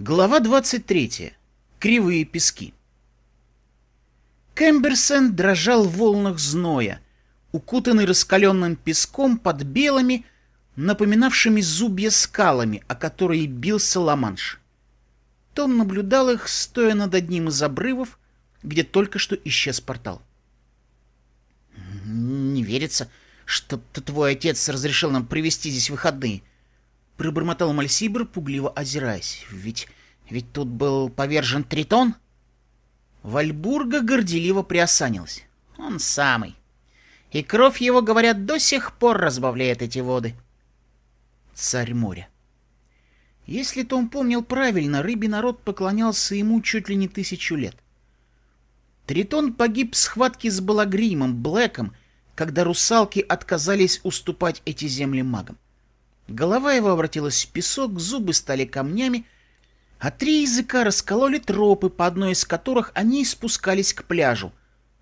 Глава 23. Кривые пески. Кэмберсен дрожал в волнах зноя, укутанный раскаленным песком под белыми, напоминавшими зубья скалами, о которые бился Ламанш. Том наблюдал их, стоя над одним из обрывов, где только что исчез портал. «Не верится, что твой отец разрешил нам провести здесь выходные», Пробормотал Мальсибр, пугливо озираясь. Ведь... ведь тут был повержен Тритон? Вальбурга горделиво приосанилась. Он самый. И кровь его, говорят, до сих пор разбавляет эти воды. Царь моря. Если Том помнил правильно, рыбий народ поклонялся ему чуть ли не тысячу лет. Тритон погиб в схватке с Балагримом, Блэком, когда русалки отказались уступать эти земли магам. Голова его обратилась в песок, зубы стали камнями, а три языка раскололи тропы, по одной из которых они спускались к пляжу,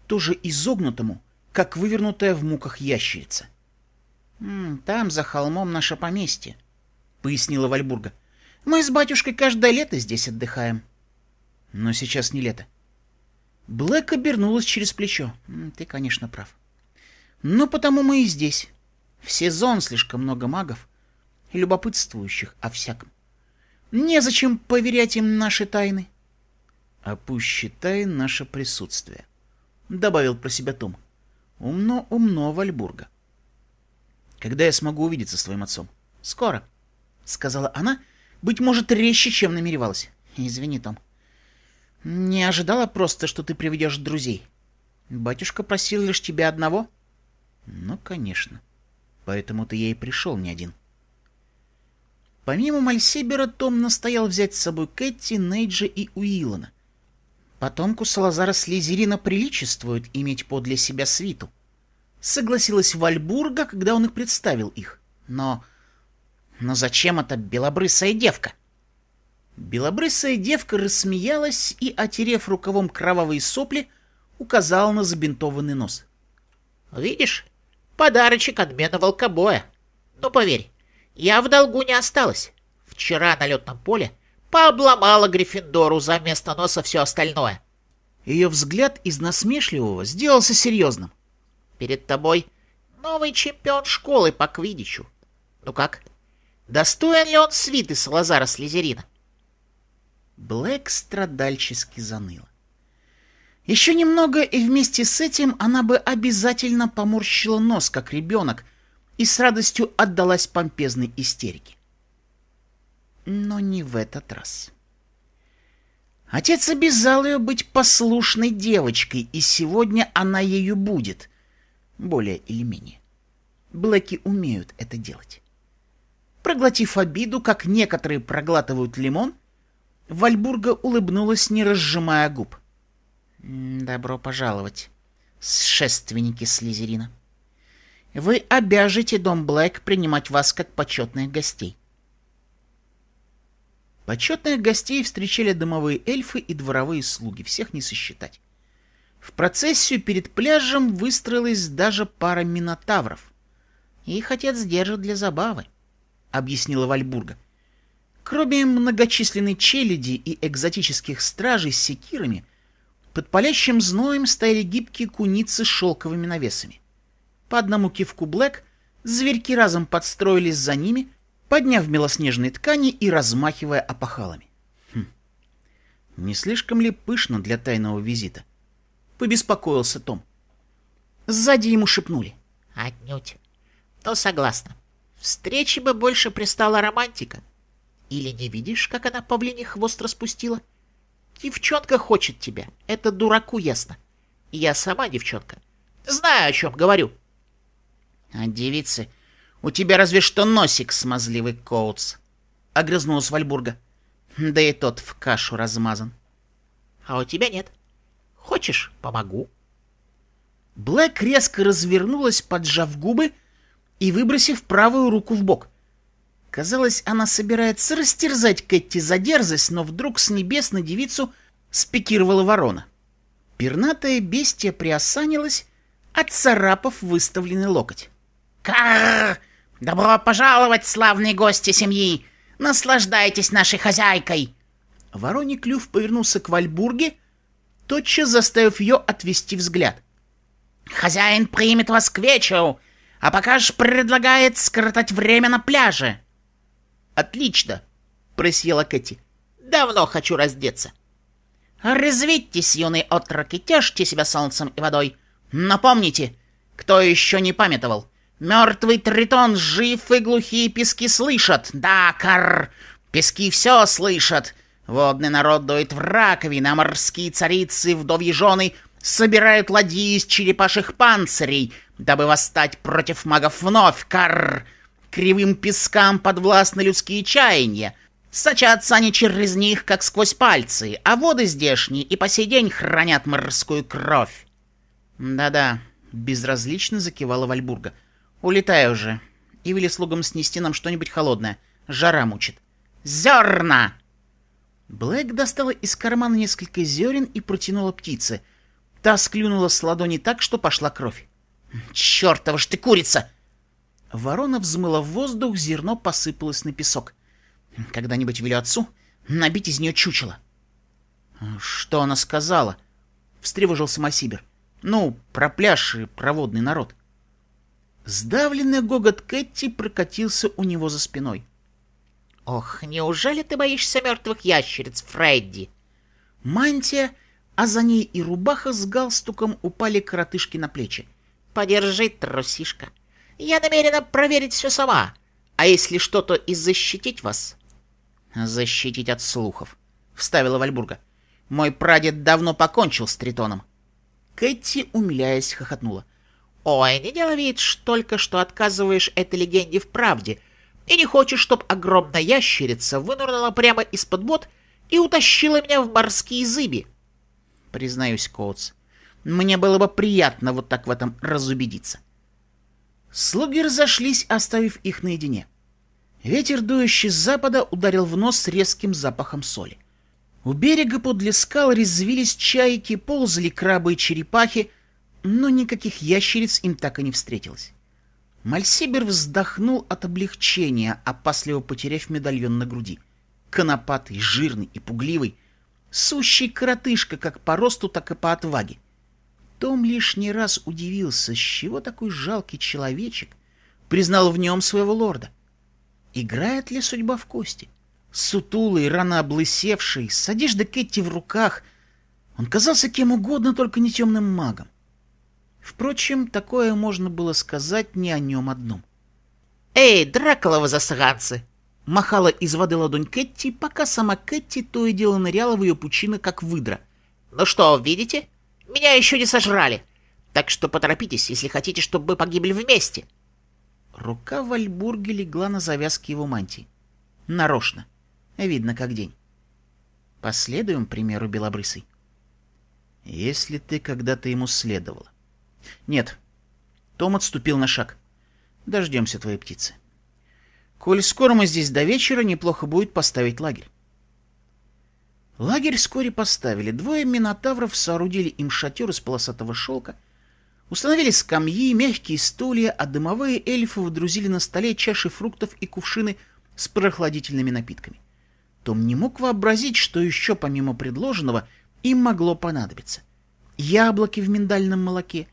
тоже изогнутому, как вывернутая в муках ящерица. «Там, за холмом, наше поместье», — пояснила Вальбурга. «Мы с батюшкой каждое лето здесь отдыхаем». «Но сейчас не лето». Блэк обернулась через плечо. «Ты, конечно, прав». «Ну, потому мы и здесь. В сезон слишком много магов, любопытствующих о всяком. Незачем поверять им наши тайны. — А пусть считай наше присутствие, — добавил про себя Том. Умно, умно, Вальбурга. — Когда я смогу увидеться с твоим отцом? — Скоро, — сказала она, быть может, резче, чем намеревалась. — Извини, Том. — Не ожидала просто, что ты приведешь друзей. Батюшка просил лишь тебя одного. — Ну, конечно. Поэтому ты ей пришел не один. — Помимо Мальсибера, Том настоял взять с собой Кэти, Нейджа и Уилана. Потомку Салазара Слизерина приличествует иметь подле себя свиту. Согласилась Вальбурга, когда он их представил их. Но... но зачем эта белобрысая девка? Белобрысая девка рассмеялась и, отерев рукавом кровавые сопли, указала на забинтованный нос. «Видишь? Подарочек от бедного волкобоя. Но ну, поверь, я в долгу не осталась. Вчера на летном поле пообломала Гриффиндору за место носа все остальное. Ее взгляд из насмешливого сделался серьезным. Перед тобой новый чемпион школы по квидичу. Ну как, достоин ли он свиты Салазара Слизерина? Блэк страдальчески заныла. Еще немного, и вместе с этим она бы обязательно поморщила нос, как ребенок — и с радостью отдалась помпезной истерике. Но не в этот раз. Отец обязал ее быть послушной девочкой, и сегодня она ею будет, более или менее. Блэки умеют это делать. Проглотив обиду, как некоторые проглатывают лимон, Вальбурга улыбнулась, не разжимая губ. «Добро пожаловать, сшественники Слизерина!» Вы обяжете дом Блэк принимать вас как почетных гостей. Почетных гостей встречали домовые эльфы и дворовые слуги, всех не сосчитать. В процессию перед пляжем выстроилась даже пара минотавров. Их отец держит для забавы, — объяснила Вальбурга. Кроме многочисленной челяди и экзотических стражей с секирами, под палящим зноем стояли гибкие куницы с шелковыми навесами. По одному кивку Блэк зверьки разом подстроились за ними, подняв белоснежные ткани и размахивая опахалами. Хм. Не слишком ли пышно для тайного визита? Побеспокоился Том. Сзади ему шепнули. Отнюдь. То согласна. Встрече бы больше пристала романтика. Или не видишь, как она павлиний хвост распустила? Девчонка хочет тебя. Это дураку ясно. Я сама девчонка. Знаю, о чем говорю. — «А девицы? У тебя разве что носик, смазливый Коутс!» — огрызнулась Вальбурга. «Да и тот в кашу размазан». «А у тебя нет. Хочешь, помогу?» Блэк резко развернулась, поджав губы и выбросив правую руку в бок. Казалось, она собирается растерзать Кэти за дерзость, но вдруг с небес на девицу спикировала ворона. Пернатое бестия приосанилась, отцарапав выставленный локоть. Карр! Добро пожаловать, славные гости семьи! Наслаждайтесь нашей хозяйкой!» Вороний клюв повернулся к Вальбурге, тотчас заставив ее отвести взгляд. «Хозяин примет вас к вечеру, а пока ж предлагает скоротать время на пляже». «Отлично!» — просела Кэти. «Давно хочу раздеться». «Резвитесь, юные отроки, тешьте себя солнцем и водой. Напомните, кто еще не памятовал, Мертвый тритон жив, и глухие пески слышат. Да, кар! Пески все слышат. Водный народ дует в раковины, а морские царицы, вдовьи жены собирают ладьи из черепашьих панцирей, дабы восстать против магов вновь. Кар! Кривым пескам подвластны людские чаяния. Сочатся они через них, как сквозь пальцы, а воды здешние и по сей день хранят морскую кровь. Да-да, безразлично закивала Вальбурга — Улетаю уже!» И вели слугам снести нам что-нибудь холодное. Жара мучит. «Зерна!» Блэк достала из кармана несколько зерен и протянула птице. Та склюнула с ладони так, что пошла кровь. «Чертова ж ты курица!» Ворона взмыла в воздух, зерно посыпалось на песок. «Когда-нибудь велю отцу набить из нее чучело». «Что она сказала?» — встревожился Масибер. «Ну, про пляж и проводный народ». Сдавленный гогот Кэти прокатился у него за спиной. «Ох, неужели ты боишься мертвых ящериц, Фредди?» Мантия, а за ней и рубаха с галстуком упали коротышки на плечи. «Подержи, трусишка. Я намерена проверить все сама. А если что, то и защитить вас». «Защитить от слухов», — вставила Вальбурга. «Мой прадед давно покончил с тритоном». Кэти, умиляясь, хохотнула. — Ой, не делай вид, что только что отказываешь этой легенде в правде и не хочешь, чтоб огромная ящерица вынырнула прямо из-под вод и утащила меня в морские зыби. Признаюсь, Коутс, мне было бы приятно вот так в этом разубедиться. Слуги разошлись, оставив их наедине. Ветер, дующий с запада, ударил в нос резким запахом соли. У берега подле скал резвились чайки, ползали крабы и черепахи, но никаких ящериц им так и не встретилось. Мальсибер вздохнул от облегчения, опасливо потеряв медальон на груди. Конопатый, жирный и пугливый, сущий коротышка как по росту, так и по отваге. Том лишний раз удивился, с чего такой жалкий человечек признал в нем своего лорда. Играет ли судьба в кости? Сутулый, рано облысевший, с одеждой Кэти в руках, он казался кем угодно, только не темным магом. Впрочем, такое можно было сказать не о нем одном. «Эй, Дракулова засранцы!» Махала из воды ладонь Кэти, пока сама Кэти то и дело ныряла в ее пучина, как выдра. «Ну что, видите? Меня еще не сожрали. Так что поторопитесь, если хотите, чтобы мы погибли вместе». Рука в Альбурге легла на завязке его мантии. Нарочно. Видно, как день. Последуем примеру Белобрысой. Если ты когда-то ему следовала, «Нет». Том отступил на шаг. «Дождемся твоей птицы». «Коль скоро мы здесь до вечера, неплохо будет поставить лагерь». Лагерь вскоре поставили. Двое минотавров соорудили им шатер из полосатого шелка, установили скамьи, мягкие стулья, а дымовые эльфы водрузили на столе чаши фруктов и кувшины с прохладительными напитками. Том не мог вообразить, что еще помимо предложенного им могло понадобиться. Яблоки в миндальном молоке,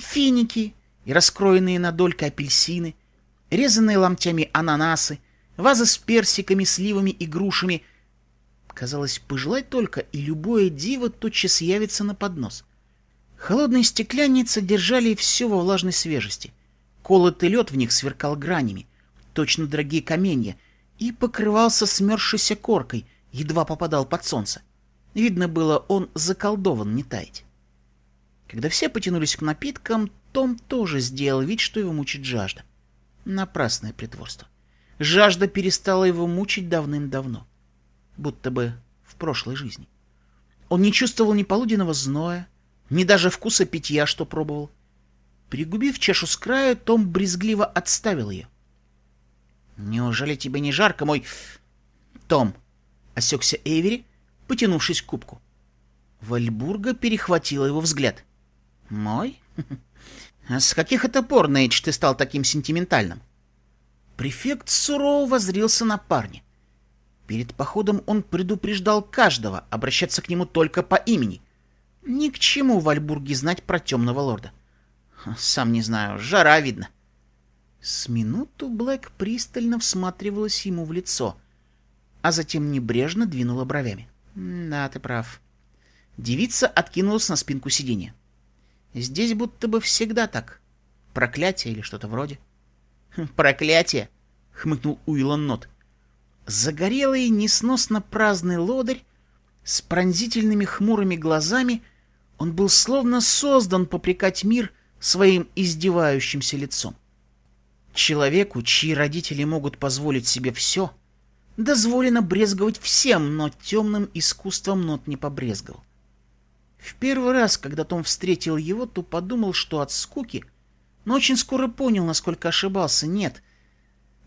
финики и раскроенные на долька апельсины, резанные ломтями ананасы, вазы с персиками, сливами и грушами. Казалось, пожелать только, и любое диво тотчас явится на поднос. Холодные стеклянницы держали все во влажной свежести. Колотый лед в них сверкал гранями, точно дорогие каменья, и покрывался смерзшейся коркой, едва попадал под солнце. Видно было, он заколдован не таять. Когда все потянулись к напиткам, Том тоже сделал вид, что его мучит жажда. Напрасное притворство. Жажда перестала его мучить давным-давно. Будто бы в прошлой жизни. Он не чувствовал ни полуденного зноя, ни даже вкуса питья, что пробовал. Пригубив чашу с краю, Том брезгливо отставил ее. «Неужели тебе не жарко, мой...» «Том!» — осекся Эвери, потянувшись к кубку. Вальбурга перехватила его взгляд. «Мой? А с каких это пор, Нейдж, ты стал таким сентиментальным?» Префект сурово возрился на парня. Перед походом он предупреждал каждого обращаться к нему только по имени. Ни к чему в Альбурге знать про темного лорда. Сам не знаю, жара видно. С минуту Блэк пристально всматривалась ему в лицо, а затем небрежно двинула бровями. «Да, ты прав». Девица откинулась на спинку сиденья. Здесь будто бы всегда так. Проклятие или что-то вроде. Хм, проклятие! хмыкнул Уилан Нот. Загорелый, несносно праздный лодырь с пронзительными хмурыми глазами, он был словно создан попрекать мир своим издевающимся лицом. Человеку, чьи родители могут позволить себе все, дозволено брезговать всем, но темным искусством Нот не побрезговал. В первый раз, когда Том встретил его, то подумал, что от скуки, но очень скоро понял, насколько ошибался. Нет,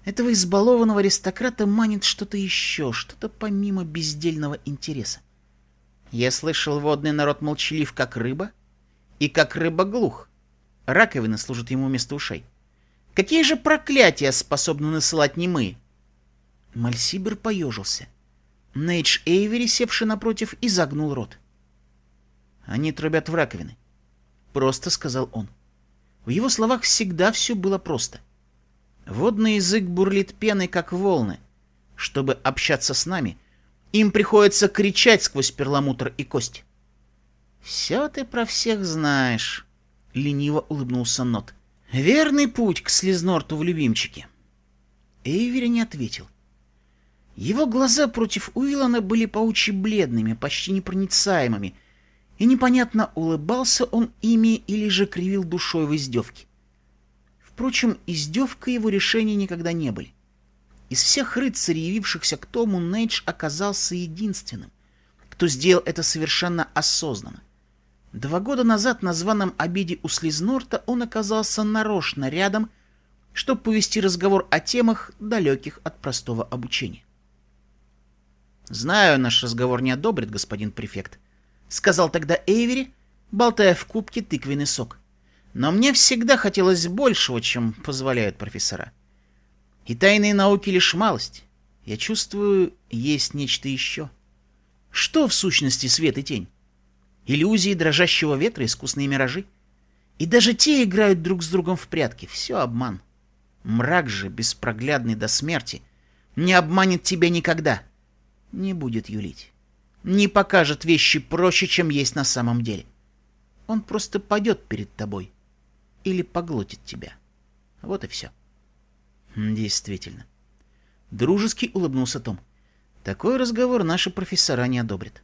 этого избалованного аристократа манит что-то еще, что-то помимо бездельного интереса. Я слышал, водный народ молчалив, как рыба, и как рыба глух. Раковины служат ему вместо ушей. Какие же проклятия способны насылать не мы? Мальсибер поежился. Нейдж Эйвери, севший напротив, изогнул рот. Они трубят в раковины. Просто сказал он. В его словах всегда все было просто. Водный язык бурлит пеной, как волны. Чтобы общаться с нами, им приходится кричать сквозь перламутр и кость. «Все ты про всех знаешь», — лениво улыбнулся Нот. «Верный путь к слезнорту в любимчике». Эйвери не ответил. Его глаза против Уиллана были паучи бледными, почти непроницаемыми, и непонятно, улыбался он ими или же кривил душой в издевке. Впрочем, издевкой его решения никогда не были. Из всех рыцарей, явившихся к Тому, Нейдж оказался единственным, кто сделал это совершенно осознанно. Два года назад на званом обеде у Слизнорта он оказался нарочно рядом, чтобы повести разговор о темах, далеких от простого обучения. «Знаю, наш разговор не одобрит, господин префект», сказал тогда Эйвери, болтая в кубке тыквенный сок. Но мне всегда хотелось большего, чем позволяют профессора. И тайные науки лишь малость. Я чувствую, есть нечто еще. Что в сущности свет и тень? Иллюзии дрожащего ветра, искусные миражи? И даже те играют друг с другом в прятки. Все обман. Мрак же, беспроглядный до смерти, не обманет тебя никогда. Не будет юлить не покажет вещи проще, чем есть на самом деле. Он просто падет перед тобой или поглотит тебя. Вот и все. Хм, действительно. Дружески улыбнулся Том. Такой разговор наши профессора не одобрят.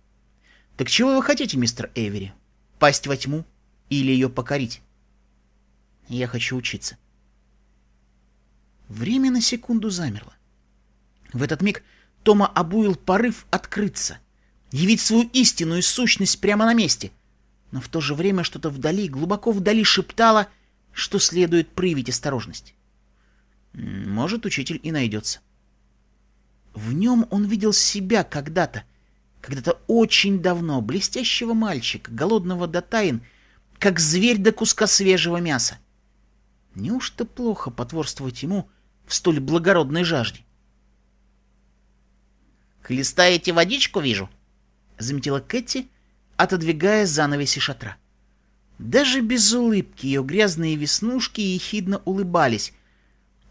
Так чего вы хотите, мистер Эвери? Пасть во тьму или ее покорить? Я хочу учиться. Время на секунду замерло. В этот миг Тома обуил порыв открыться — явить свою истинную сущность прямо на месте. Но в то же время что-то вдали, глубоко вдали шептало, что следует проявить осторожность. Может, учитель и найдется. В нем он видел себя когда-то, когда-то очень давно, блестящего мальчика, голодного до тайн, как зверь до куска свежего мяса. Неужто плохо потворствовать ему в столь благородной жажде? «Хлестаете водичку, вижу?» — заметила Кэти, отодвигая занавеси шатра. Даже без улыбки ее грязные веснушки ехидно улыбались,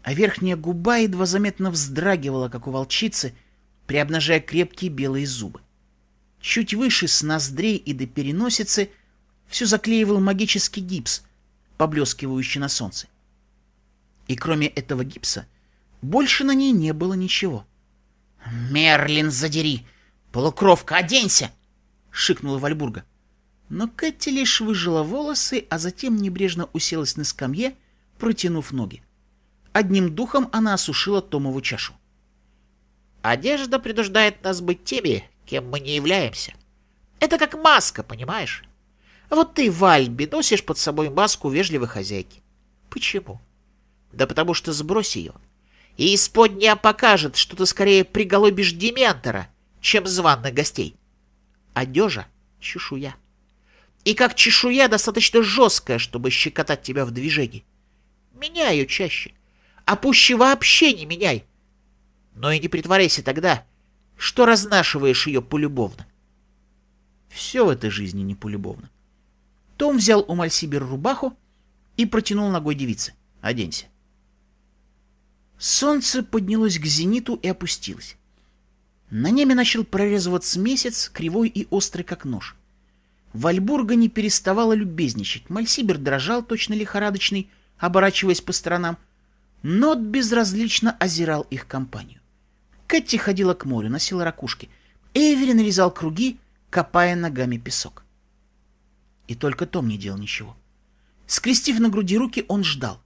а верхняя губа едва заметно вздрагивала, как у волчицы, приобнажая крепкие белые зубы. Чуть выше с ноздрей и до переносицы все заклеивал магический гипс, поблескивающий на солнце. И кроме этого гипса, больше на ней не было ничего. «Мерлин, задери!» «Полукровка, оденься!» — шикнула Вальбурга. Но Кэти лишь выжила волосы, а затем небрежно уселась на скамье, протянув ноги. Одним духом она осушила Томову чашу. «Одежда предуждает нас быть теми, кем мы не являемся. Это как маска, понимаешь? Вот ты, Вальби, носишь под собой маску вежливой хозяйки. Почему? Да потому что сбрось ее. И исподня покажет, что ты скорее приголубишь Дементора, чем званых гостей. Одежа — чешуя. И как чешуя достаточно жесткая, чтобы щекотать тебя в движении. Меняю чаще. А пуще вообще не меняй. Но и не притворяйся тогда, что разнашиваешь ее полюбовно. Все в этой жизни не полюбовно. Том взял у Мальсибер рубаху и протянул ногой девице. «Оденься». Солнце поднялось к зениту и опустилось. На небе начал прорезываться месяц, кривой и острый, как нож. Вальбурга не переставала любезничать. Мальсибер дрожал, точно лихорадочный, оборачиваясь по сторонам. Нот безразлично озирал их компанию. Кэти ходила к морю, носила ракушки. Эвери нарезал круги, копая ногами песок. И только Том не делал ничего. Скрестив на груди руки, он ждал,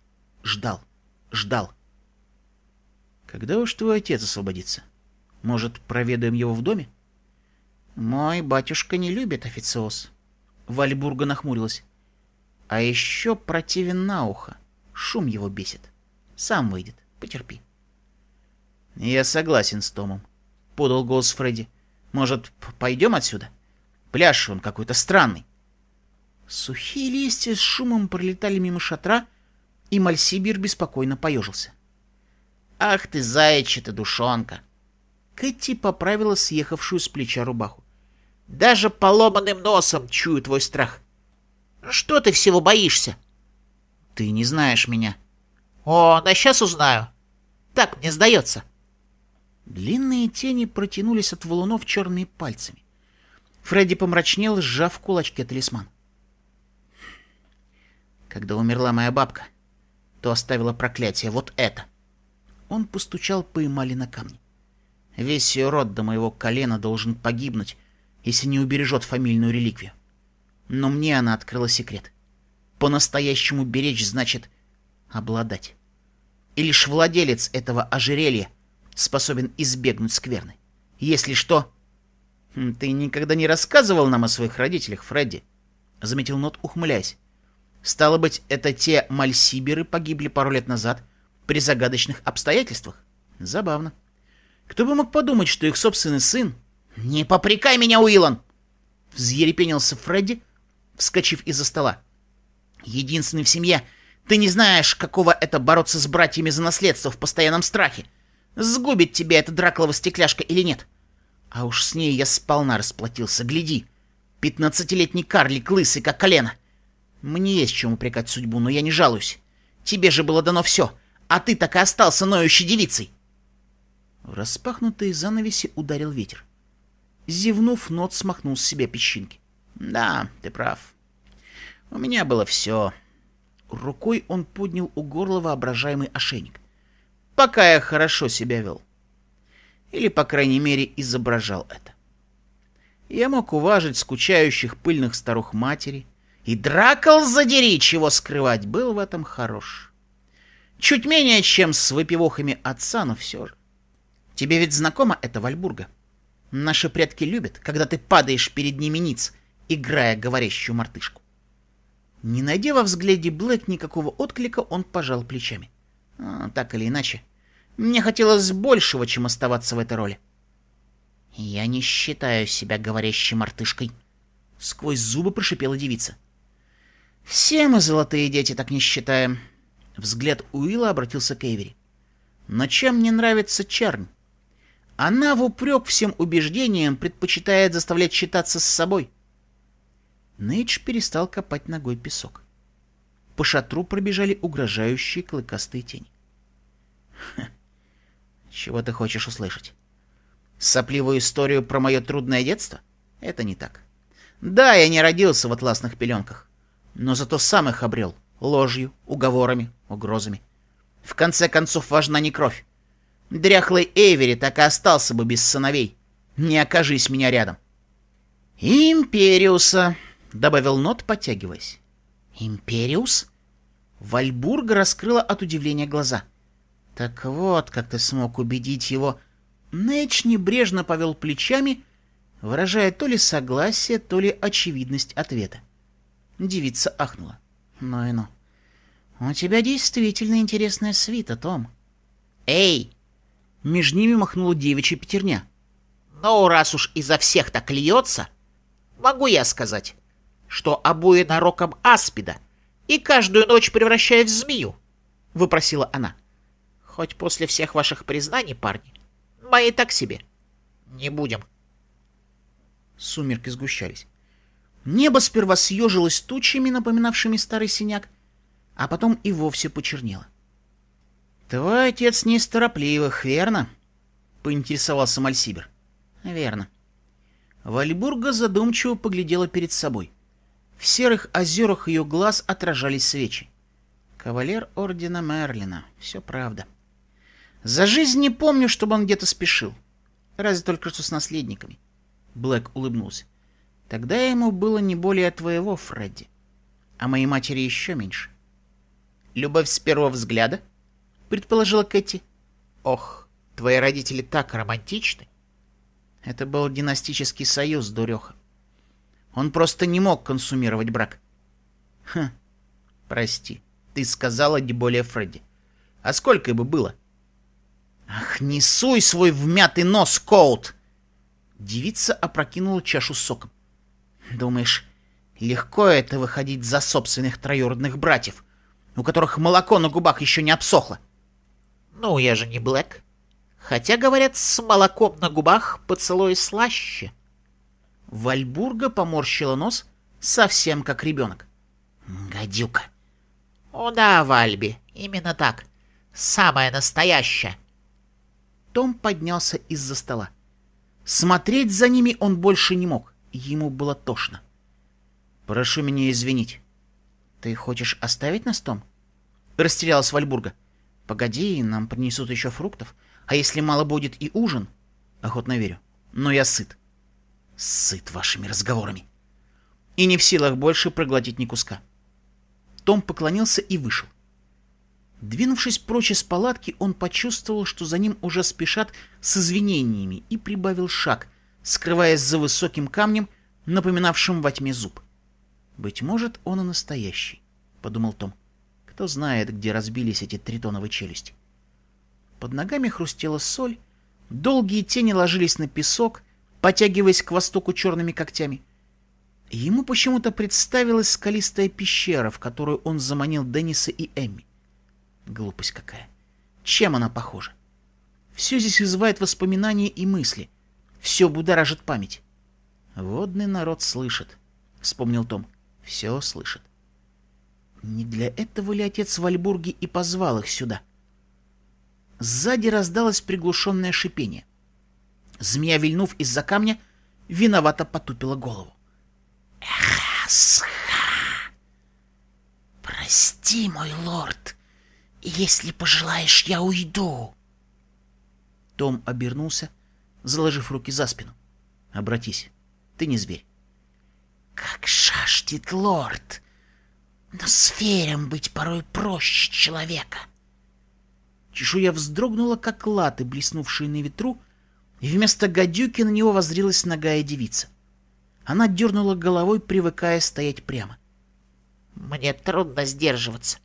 ждал, ждал. «Когда уж твой отец освободится?» Может, проведаем его в доме? Мой батюшка не любит официоз. Вальбурга нахмурилась. А еще противен на ухо. Шум его бесит. Сам выйдет. Потерпи. Я согласен с Томом. Подал голос Фредди. Может, пойдем отсюда? Пляж он какой-то странный. Сухие листья с шумом пролетали мимо шатра, и Мальсибир беспокойно поежился. «Ах ты, заячья-то душонка!» Кэти поправила съехавшую с плеча рубаху. «Даже поломанным носом чую твой страх. Ну, что ты всего боишься?» «Ты не знаешь меня». «О, да сейчас узнаю. Так мне сдается». Длинные тени протянулись от валунов черными пальцами. Фредди помрачнел, сжав в кулачке талисман. Когда умерла моя бабка, то оставила проклятие вот это. Он постучал по эмали на камне. Весь ее род до моего колена должен погибнуть, если не убережет фамильную реликвию. Но мне она открыла секрет. По-настоящему беречь значит обладать. И лишь владелец этого ожерелья способен избегнуть скверны. Если что... Хм, ты никогда не рассказывал нам о своих родителях, Фредди? Заметил Нот, ухмыляясь. Стало быть, это те мальсиберы погибли пару лет назад при загадочных обстоятельствах? Забавно. — кто бы мог подумать, что их собственный сын... «Не попрекай меня, Уилан!» Взъерепенился Фредди, вскочив из-за стола. «Единственный в семье. Ты не знаешь, какого это бороться с братьями за наследство в постоянном страхе. Сгубит тебя эта драклова стекляшка или нет? А уж с ней я сполна расплатился, гляди. Пятнадцатилетний карлик лысый, как колено. Мне есть чем упрекать судьбу, но я не жалуюсь. Тебе же было дано все, а ты так и остался ноющей девицей. В распахнутые занавеси ударил ветер. Зевнув, Нот смахнул с себя песчинки. «Да, ты прав. У меня было все». Рукой он поднял у горла воображаемый ошейник. «Пока я хорошо себя вел. Или, по крайней мере, изображал это. Я мог уважить скучающих пыльных старух матери, и дракол задери, чего скрывать, был в этом хорош. Чуть менее, чем с выпивохами отца, но все же. Тебе ведь знакома эта Вальбурга? Наши предки любят, когда ты падаешь перед ними ниц, играя говорящую мартышку. Не найдя во взгляде Блэк никакого отклика, он пожал плечами. А, так или иначе, мне хотелось большего, чем оставаться в этой роли. «Я не считаю себя говорящей мартышкой», — сквозь зубы прошипела девица. «Все мы, золотые дети, так не считаем». Взгляд Уилла обратился к Эвери. «Но чем мне нравится Чернь?» Она в упрек всем убеждениям предпочитает заставлять считаться с собой. Нейдж перестал копать ногой песок. По шатру пробежали угрожающие клыкастые тени. чего ты хочешь услышать? Сопливую историю про мое трудное детство? Это не так. Да, я не родился в атласных пеленках, но зато сам их обрел ложью, уговорами, угрозами. В конце концов, важна не кровь, дряхлый Эвери так и остался бы без сыновей. Не окажись меня рядом. «Империуса», — добавил Нот, подтягиваясь. «Империус?» Вальбурга раскрыла от удивления глаза. «Так вот, как ты смог убедить его...» Нэч небрежно повел плечами, выражая то ли согласие, то ли очевидность ответа. Девица ахнула. «Ну и ну. У тебя действительно интересная свита, Том». «Эй, между ними махнула девичья пятерня. Но раз уж изо всех так льется, могу я сказать, что обои нароком аспида и каждую ночь превращает в змею, — выпросила она. Хоть после всех ваших признаний, парни, мои так себе. Не будем. Сумерки сгущались. Небо сперва съежилось тучами, напоминавшими старый синяк, а потом и вовсе почернело. «Твой отец не из торопливых, верно?» — поинтересовался Мальсибер. «Верно». Вальбурга задумчиво поглядела перед собой. В серых озерах ее глаз отражались свечи. «Кавалер Ордена Мерлина. Все правда. За жизнь не помню, чтобы он где-то спешил. Разве только что с наследниками». Блэк улыбнулся. «Тогда ему было не более твоего, Фредди. А моей матери еще меньше». «Любовь с первого взгляда?» предположила Кэти. Ох, твои родители так романтичны. Это был династический союз, дуреха. Он просто не мог консумировать брак. Хм, прости, ты сказала не более Фредди. А сколько бы было? Ах, не суй свой вмятый нос, Коут! Девица опрокинула чашу соком. Думаешь, легко это выходить за собственных троюродных братьев, у которых молоко на губах еще не обсохло? — ну, я же не Блэк. Хотя, говорят, с молоком на губах поцелуй слаще. Вальбурга поморщила нос, совсем как ребенок. Гадюка. О да, Вальби, именно так. Самое настоящее. Том поднялся из-за стола. Смотреть за ними он больше не мог. Ему было тошно. «Прошу меня извинить». «Ты хочешь оставить нас, Том?» Растерялась Вальбурга. «Погоди, нам принесут еще фруктов. А если мало будет и ужин?» «Охотно верю. Но я сыт». «Сыт вашими разговорами». «И не в силах больше проглотить ни куска». Том поклонился и вышел. Двинувшись прочь из палатки, он почувствовал, что за ним уже спешат с извинениями, и прибавил шаг, скрываясь за высоким камнем, напоминавшим во тьме зуб. «Быть может, он и настоящий», — подумал Том. Кто знает, где разбились эти тритоновые челюсти. Под ногами хрустела соль, долгие тени ложились на песок, потягиваясь к востоку черными когтями. Ему почему-то представилась скалистая пещера, в которую он заманил Денниса и Эмми. Глупость какая. Чем она похожа? Все здесь вызывает воспоминания и мысли. Все будоражит память. «Водный народ слышит», — вспомнил Том. «Все слышит». Не для этого ли отец Вальбурги и позвал их сюда? Сзади раздалось приглушенное шипение. Змея, вильнув из-за камня, виновато потупила голову. Эхасха! Прости, мой лорд, если пожелаешь, я уйду. Том обернулся, заложив руки за спину. Обратись, ты не зверь. Как шаштит лорд, но с быть порой проще человека. Чешуя вздрогнула, как латы, блеснувшие на ветру, и вместо гадюки на него возрилась ногая девица. Она дернула головой, привыкая стоять прямо. «Мне трудно сдерживаться.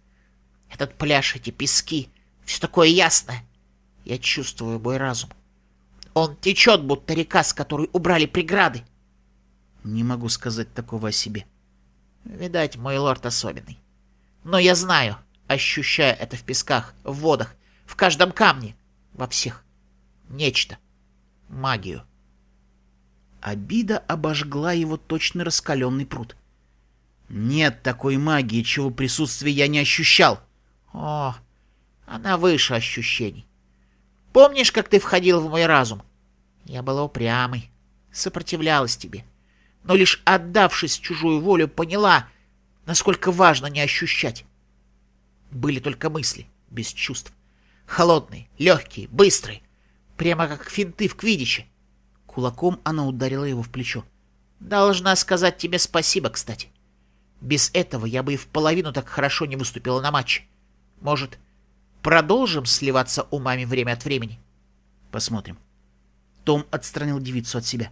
Этот пляж, эти пески, все такое ясное, Я чувствую мой разум. Он течет, будто река, с которой убрали преграды». «Не могу сказать такого о себе», Видать, мой лорд особенный. Но я знаю, ощущая это в песках, в водах, в каждом камне, во всех. Нечто. Магию. Обида обожгла его точно раскаленный пруд. Нет такой магии, чего присутствия я не ощущал. О, она выше ощущений. Помнишь, как ты входил в мой разум? Я была упрямой, сопротивлялась тебе. — но лишь отдавшись чужую волю, поняла, насколько важно не ощущать. Были только мысли, без чувств. Холодные, легкие, быстрые. Прямо как финты в квидиче. Кулаком она ударила его в плечо. «Должна сказать тебе спасибо, кстати. Без этого я бы и в половину так хорошо не выступила на матче. Может, продолжим сливаться умами время от времени?» «Посмотрим». Том отстранил девицу от себя.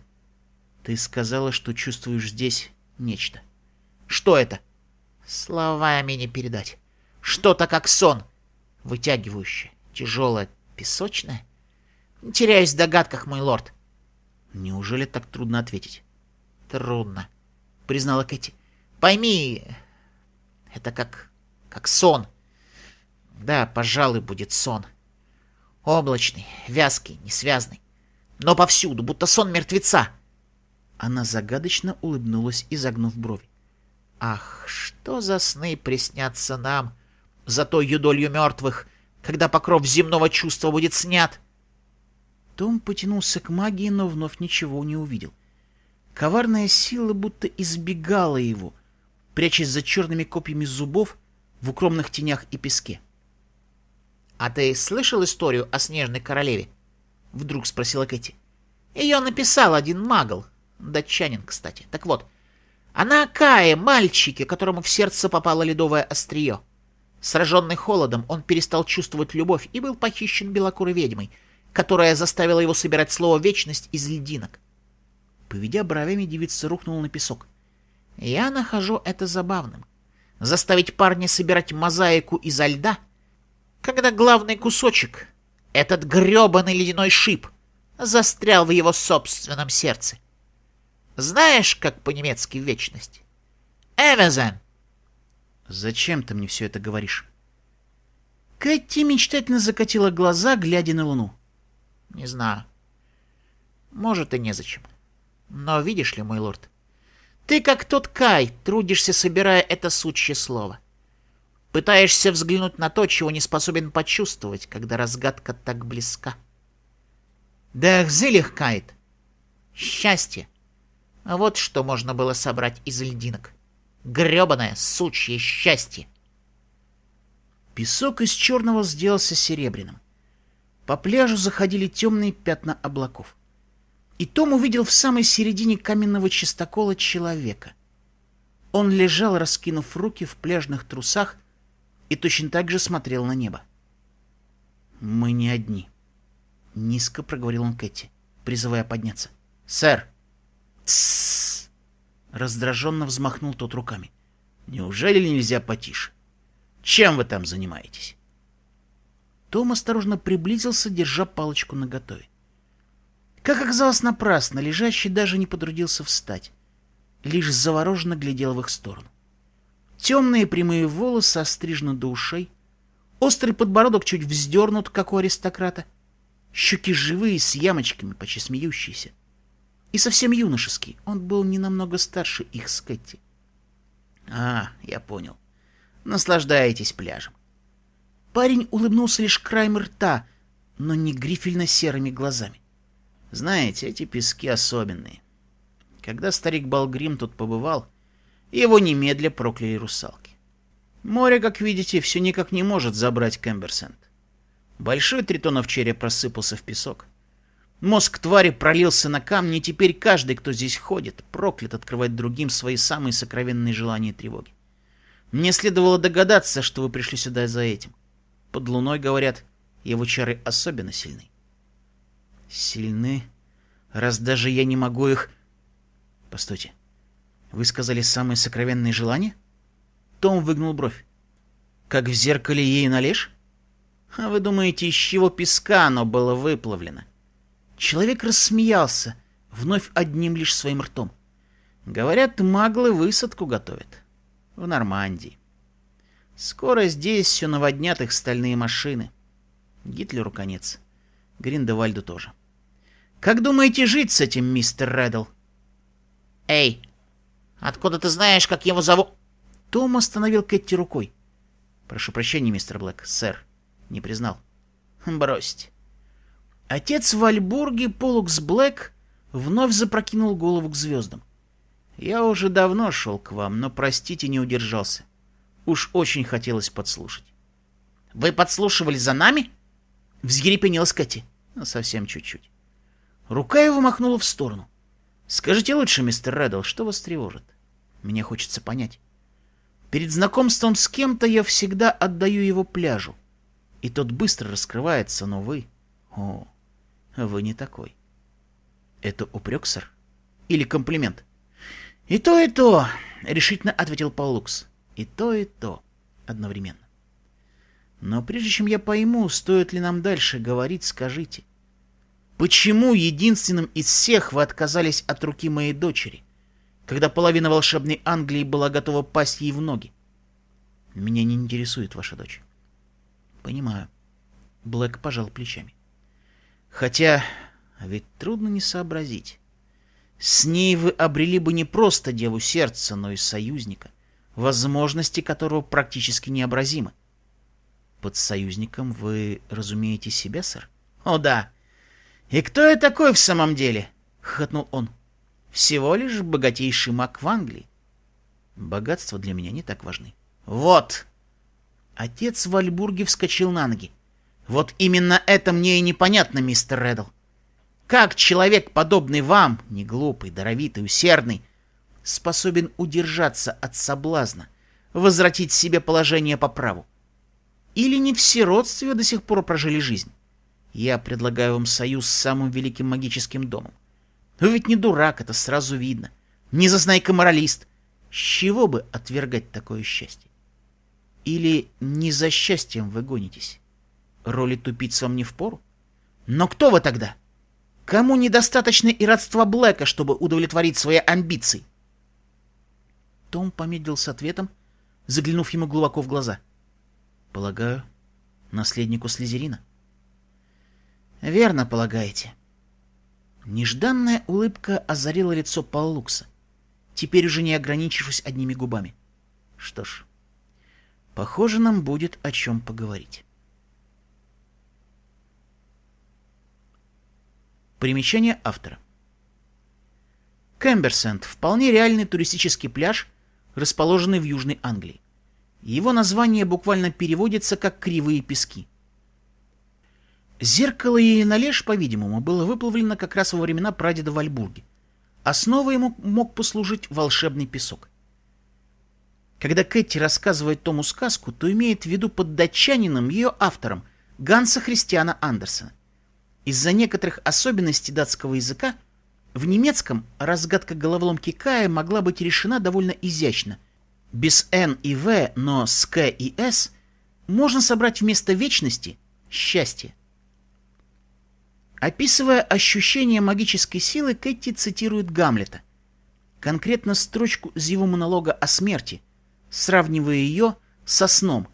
Ты сказала, что чувствуешь здесь нечто. Что это? Словами не передать. Что-то как сон. Вытягивающее, тяжелое, песочное. Теряюсь в догадках, мой лорд. Неужели так трудно ответить? Трудно, признала Кэти. Пойми, это как... как сон. Да, пожалуй, будет сон. Облачный, вязкий, несвязный. Но повсюду, будто сон мертвеца. — она загадочно улыбнулась, изогнув брови. «Ах, что за сны приснятся нам, за той юдолью мертвых, когда покров земного чувства будет снят!» Том потянулся к магии, но вновь ничего не увидел. Коварная сила будто избегала его, прячась за черными копьями зубов в укромных тенях и песке. «А ты слышал историю о снежной королеве?» — вдруг спросила Кэти. «Ее написал один магл, Датчанин, кстати. Так вот, она о Кае, мальчике, которому в сердце попало ледовое острие. Сраженный холодом, он перестал чувствовать любовь и был похищен белокурой ведьмой, которая заставила его собирать слово «вечность» из льдинок. Поведя бровями, девица рухнула на песок. Я нахожу это забавным. Заставить парня собирать мозаику изо льда, когда главный кусочек, этот грёбаный ледяной шип, застрял в его собственном сердце. Знаешь, как по-немецки вечность? Эвезен. Зачем ты мне все это говоришь? Кэти мечтательно закатила глаза, глядя на луну. Не знаю. Может, и незачем. Но видишь ли, мой лорд, ты, как тот Кай, трудишься, собирая это сучье слово. Пытаешься взглянуть на то, чего не способен почувствовать, когда разгадка так близка. Да зылих кает. Счастье а вот что можно было собрать из льдинок. Грёбаное сучье счастье! Песок из черного сделался серебряным. По пляжу заходили темные пятна облаков. И Том увидел в самой середине каменного чистокола человека. Он лежал, раскинув руки в пляжных трусах, и точно так же смотрел на небо. «Мы не одни», — низко проговорил он Кэти, призывая подняться. «Сэр!» «Тссс!» — раздраженно взмахнул тот руками. «Неужели нельзя потише? Чем вы там занимаетесь?» Том осторожно приблизился, держа палочку наготове. Как оказалось напрасно, лежащий даже не потрудился встать. Лишь завороженно глядел в их сторону. Темные прямые волосы острижены до ушей, острый подбородок чуть вздернут, как у аристократа, щеки живые, с ямочками, почти смеющиеся — и совсем юношеский. Он был не намного старше их с Кэти. А, я понял. Наслаждаетесь пляжем. Парень улыбнулся лишь краем рта, но не грифельно-серыми глазами. Знаете, эти пески особенные. Когда старик Балгрим тут побывал, его немедля прокляли русалки. Море, как видите, все никак не может забрать Кэмберсент. Большой тритонов череп рассыпался в песок — Мозг твари пролился на камни, и теперь каждый, кто здесь ходит, проклят открывать другим свои самые сокровенные желания и тревоги. Мне следовало догадаться, что вы пришли сюда за этим. Под луной, говорят, его чары особенно сильны. Сильны? Раз даже я не могу их... Постойте, вы сказали самые сокровенные желания? Том выгнул бровь. Как в зеркале ей належь? А вы думаете, из чего песка оно было выплавлено? — Человек рассмеялся, вновь одним лишь своим ртом. Говорят, маглы высадку готовят. В Нормандии. Скоро здесь все наводнят их стальные машины. Гитлеру конец. Гриндевальду тоже. Как думаете жить с этим, мистер Реддл? Эй, откуда ты знаешь, как его зовут? Том остановил Кэти рукой. Прошу прощения, мистер Блэк, сэр. Не признал. Бросьте. Отец в Альбурге, Полукс Блэк, вновь запрокинул голову к звездам. «Я уже давно шел к вам, но, простите, не удержался. Уж очень хотелось подслушать». «Вы подслушивали за нами?» — взъерепенилась Кати. «Ну, совсем чуть-чуть». Рука его махнула в сторону. «Скажите лучше, мистер Реддл, что вас тревожит? Мне хочется понять. Перед знакомством с кем-то я всегда отдаю его пляжу. И тот быстро раскрывается, но вы... О, вы не такой. Это упрек, сэр? Или комплимент? И то, и то, решительно ответил Паулукс. И то, и то одновременно. Но прежде чем я пойму, стоит ли нам дальше говорить, скажите. Почему единственным из всех вы отказались от руки моей дочери, когда половина волшебной Англии была готова пасть ей в ноги? Меня не интересует ваша дочь. Понимаю. Блэк пожал плечами. Хотя, ведь трудно не сообразить. С ней вы обрели бы не просто деву сердца, но и союзника, возможности которого практически необразимы. Под союзником вы разумеете себя, сэр? О да. И кто я такой в самом деле? Хотнул он. Всего лишь богатейший маг в Англии. Богатства для меня не так важны. Вот! Отец в Альбурге вскочил на ноги. Вот именно это мне и непонятно, мистер Реддл. Как человек, подобный вам, не глупый, даровитый, усердный, способен удержаться от соблазна, возвратить себе положение по праву? Или не все родстве до сих пор прожили жизнь? Я предлагаю вам союз с самым великим магическим домом. Вы ведь не дурак, это сразу видно. Не зазнайка-моралист. С чего бы отвергать такое счастье? Или не за счастьем вы гонитесь? Роли тупить вам не впору. Но кто вы тогда? Кому недостаточно и родства Блэка, чтобы удовлетворить свои амбиции? Том помедлил с ответом, заглянув ему глубоко в глаза. Полагаю, наследнику Слизерина. Верно полагаете. Нежданная улыбка озарила лицо Паллукса, теперь уже не ограничившись одними губами. Что ж, похоже, нам будет о чем поговорить. Примечание автора. Кэмберсенд – вполне реальный туристический пляж, расположенный в Южной Англии. Его название буквально переводится как «кривые пески». Зеркало и належ, по-видимому, было выплавлено как раз во времена прадеда Вальбурги, Альбурге. Основой ему мог послужить волшебный песок. Когда Кэти рассказывает Тому сказку, то имеет в виду под датчанином ее автором, Ганса Христиана Андерсена. Из-за некоторых особенностей датского языка в немецком разгадка головоломки Кая могла быть решена довольно изящно. Без «н» и «в», но с «к» и «с» можно собрать вместо вечности счастье. Описывая ощущение магической силы, Кэти цитирует Гамлета. Конкретно строчку из его монолога о смерти, сравнивая ее со сном,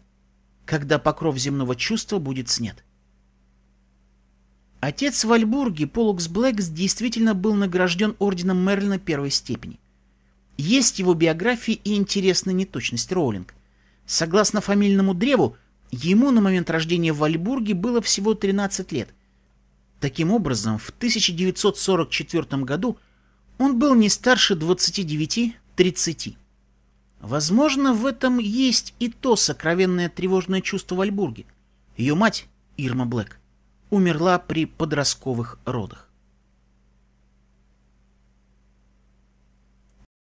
когда покров земного чувства будет снят. Отец в Альбурге, Полукс Блэкс, действительно был награжден орденом Мерлина первой степени. Есть его биографии и интересная неточность Роулинг. Согласно фамильному древу, ему на момент рождения в Альбурге было всего 13 лет. Таким образом, в 1944 году он был не старше 29-30. Возможно, в этом есть и то сокровенное тревожное чувство в Альбурге. Ее мать, Ирма Блэк, умерла при подростковых родах.